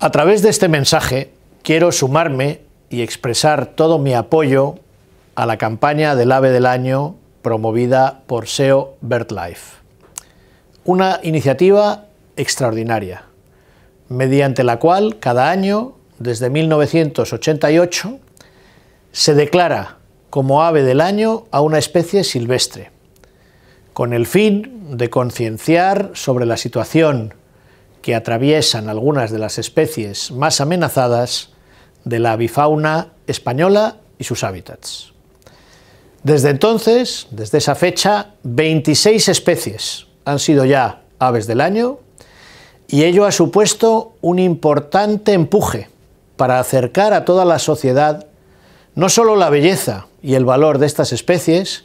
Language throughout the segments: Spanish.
A través de este mensaje quiero sumarme y expresar todo mi apoyo a la campaña del AVE del Año promovida por SEO BirdLife. Una iniciativa extraordinaria, mediante la cual cada año, desde 1988, se declara como ave del año a una especie silvestre, con el fin de concienciar sobre la situación que atraviesan algunas de las especies más amenazadas de la avifauna española y sus hábitats. Desde entonces, desde esa fecha, 26 especies han sido ya aves del año y ello ha supuesto un importante empuje para acercar a toda la sociedad no solo la belleza y el valor de estas especies,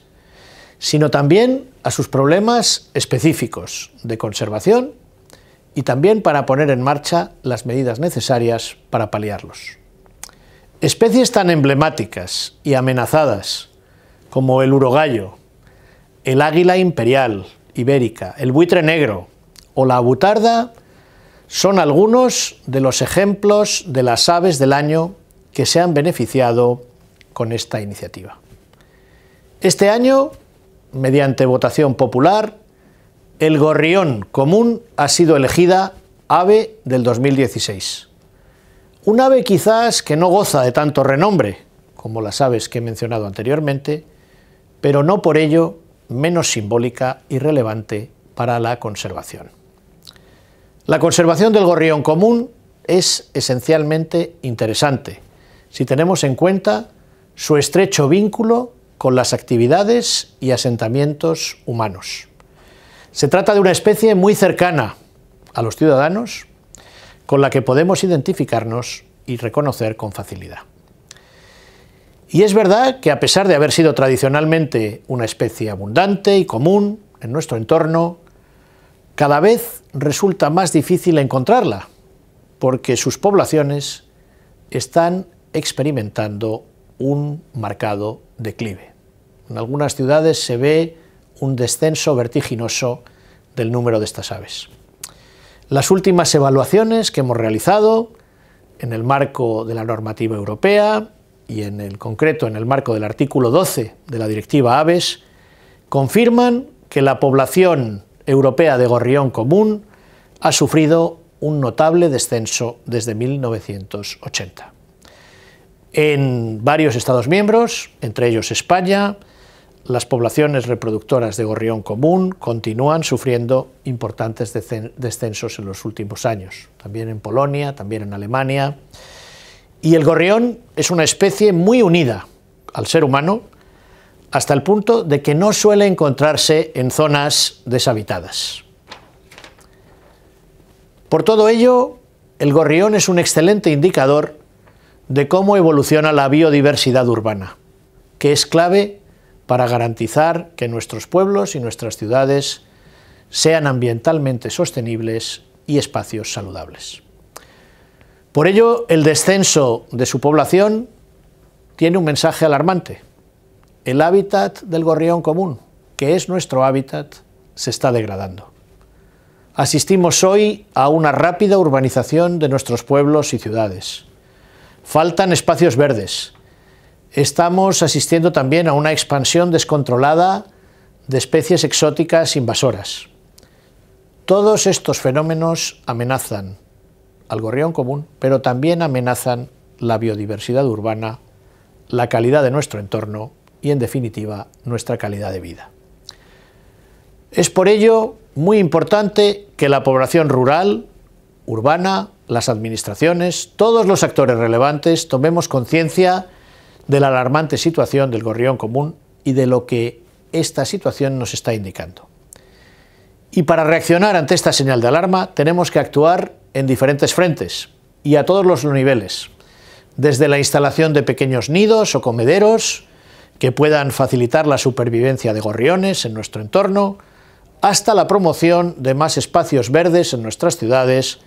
sino también a sus problemas específicos de conservación y también para poner en marcha las medidas necesarias para paliarlos. Especies tan emblemáticas y amenazadas como el urogallo, el águila imperial ibérica, el buitre negro o la butarda son algunos de los ejemplos de las aves del año que se han beneficiado con esta iniciativa. Este año, mediante votación popular, el gorrión común ha sido elegida ave del 2016. Un ave quizás que no goza de tanto renombre como las aves que he mencionado anteriormente, pero no por ello menos simbólica y relevante para la conservación. La conservación del gorrión común es esencialmente interesante si tenemos en cuenta su estrecho vínculo con las actividades y asentamientos humanos. Se trata de una especie muy cercana a los ciudadanos, con la que podemos identificarnos y reconocer con facilidad. Y es verdad que a pesar de haber sido tradicionalmente una especie abundante y común en nuestro entorno, cada vez resulta más difícil encontrarla, porque sus poblaciones están experimentando un marcado declive. En algunas ciudades se ve un descenso vertiginoso del número de estas aves. Las últimas evaluaciones que hemos realizado en el marco de la normativa europea y en el concreto en el marco del artículo 12 de la Directiva Aves confirman que la población europea de gorrión común ha sufrido un notable descenso desde 1980. En varios Estados miembros, entre ellos España, las poblaciones reproductoras de gorrión común continúan sufriendo importantes descensos en los últimos años, también en Polonia, también en Alemania. Y el gorrión es una especie muy unida al ser humano, hasta el punto de que no suele encontrarse en zonas deshabitadas. Por todo ello, el gorrión es un excelente indicador de cómo evoluciona la biodiversidad urbana, que es clave para garantizar que nuestros pueblos y nuestras ciudades sean ambientalmente sostenibles y espacios saludables. Por ello, el descenso de su población tiene un mensaje alarmante. El hábitat del gorrión común, que es nuestro hábitat, se está degradando. Asistimos hoy a una rápida urbanización de nuestros pueblos y ciudades. Faltan espacios verdes, estamos asistiendo también a una expansión descontrolada de especies exóticas invasoras. Todos estos fenómenos amenazan al gorrión común, pero también amenazan la biodiversidad urbana, la calidad de nuestro entorno y, en definitiva, nuestra calidad de vida. Es por ello muy importante que la población rural, urbana, las administraciones, todos los actores relevantes tomemos conciencia de la alarmante situación del gorrión común y de lo que esta situación nos está indicando. Y para reaccionar ante esta señal de alarma tenemos que actuar en diferentes frentes y a todos los niveles, desde la instalación de pequeños nidos o comederos que puedan facilitar la supervivencia de gorriones en nuestro entorno, hasta la promoción de más espacios verdes en nuestras ciudades,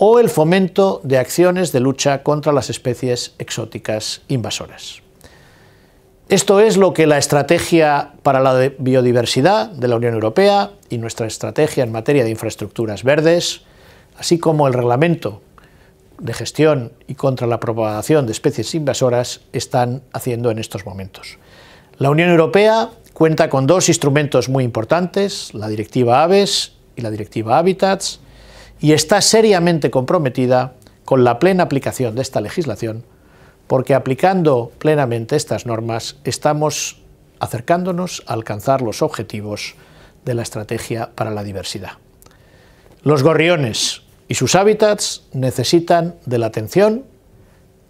o el fomento de acciones de lucha contra las especies exóticas invasoras. Esto es lo que la Estrategia para la Biodiversidad de la Unión Europea y nuestra estrategia en materia de infraestructuras verdes, así como el Reglamento de Gestión y contra la Propagación de Especies Invasoras, están haciendo en estos momentos. La Unión Europea cuenta con dos instrumentos muy importantes, la Directiva Aves y la Directiva Habitats, y está seriamente comprometida con la plena aplicación de esta legislación, porque aplicando plenamente estas normas estamos acercándonos a alcanzar los objetivos de la Estrategia para la Diversidad. Los gorriones y sus hábitats necesitan de la atención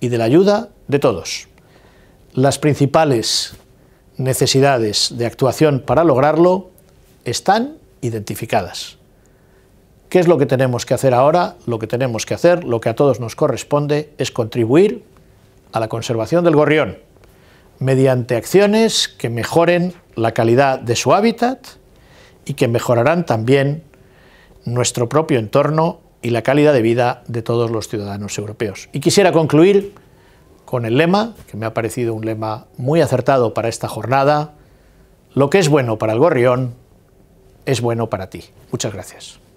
y de la ayuda de todos. Las principales necesidades de actuación para lograrlo están identificadas. ¿Qué es lo que tenemos que hacer ahora? Lo que tenemos que hacer, lo que a todos nos corresponde, es contribuir a la conservación del gorrión mediante acciones que mejoren la calidad de su hábitat y que mejorarán también nuestro propio entorno y la calidad de vida de todos los ciudadanos europeos. Y quisiera concluir con el lema, que me ha parecido un lema muy acertado para esta jornada, lo que es bueno para el gorrión es bueno para ti. Muchas gracias.